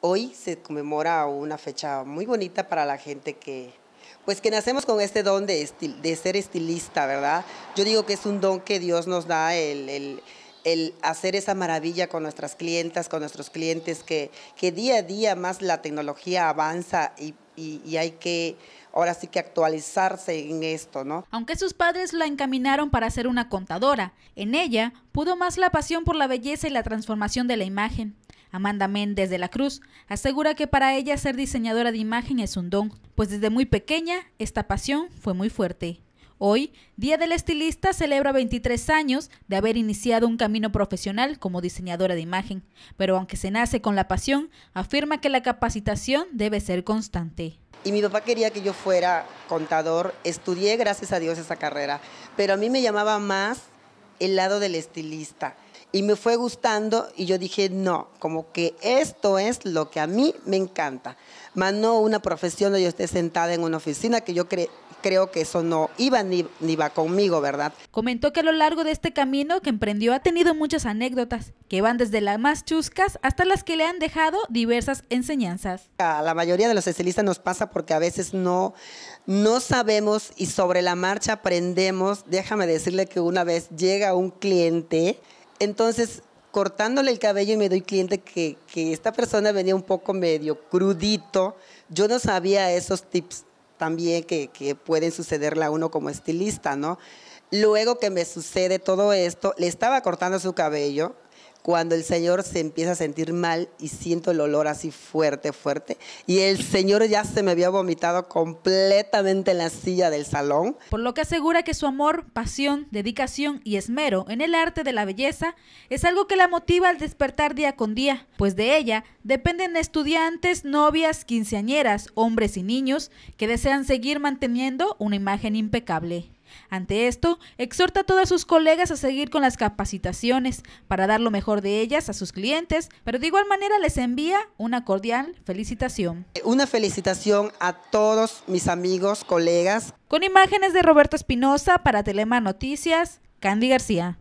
hoy se conmemora una fecha muy bonita para la gente que, pues que nacemos con este don de, ser estilista, ¿verdad? Yo digo que es un don que Dios nos da el, hacer esa maravilla con nuestras clientas, con nuestros clientes, que, que día a día más la tecnología avanza y, y hay que ahora sí que actualizarse en esto, ¿no? Aunque sus padres la encaminaron para ser una contadora, en ella pudo más la pasión por la belleza y la transformación de la imagen. Amanda Méndez de la Cruz asegura que para ella ser diseñadora de imagen es un don, pues desde muy pequeña esta pasión fue muy fuerte. Hoy, Día del Estilista celebra 23 años de haber iniciado un camino profesional como diseñadora de imagen, pero aunque se nace con la pasión, afirma que la capacitación debe ser constante. Y mi papá quería que yo fuera contador, estudié gracias a Dios esa carrera, pero a mí me llamaba más el lado del estilista y me fue gustando y yo dije, no, como que esto es lo que a mí me encanta. Más no una profesión donde yo esté sentada en una oficina que yo creo que eso no iba ni, va conmigo, ¿verdad? Comentó que a lo largo de este camino que emprendió ha tenido muchas anécdotas, que van desde las más chuscas hasta las que le han dejado diversas enseñanzas. A la mayoría de los especialistas nos pasa porque a veces no, no sabemos y sobre la marcha aprendemos. Déjame decirle que una vez llega un cliente entonces, cortándole el cabello y me doy cliente que, esta persona venía un poco medio crudito. Yo no sabía esos tips también que, que, pueden sucederle a uno como estilista, ¿no? Luego que me sucede todo esto, le estaba cortando su cabello, cuando el Señor se empieza a sentir mal y siento el olor así fuerte, fuerte. Y el Señor ya se me había vomitado completamente en la silla del salón. Por lo que asegura que su amor, pasión, dedicación y esmero en el arte de la belleza es algo que la motiva al despertar día con día, pues de ella dependen estudiantes, novias, quinceañeras, hombres y niños que desean seguir manteniendo una imagen impecable. Ante esto, exhorta a todos sus colegas a seguir con las capacitaciones para dar lo mejor de ellas a sus clientes, pero de igual manera les envía una cordial felicitación. Una felicitación a todos mis amigos, colegas. Con imágenes de Roberto Espinosa para Telema Noticias, Candy García.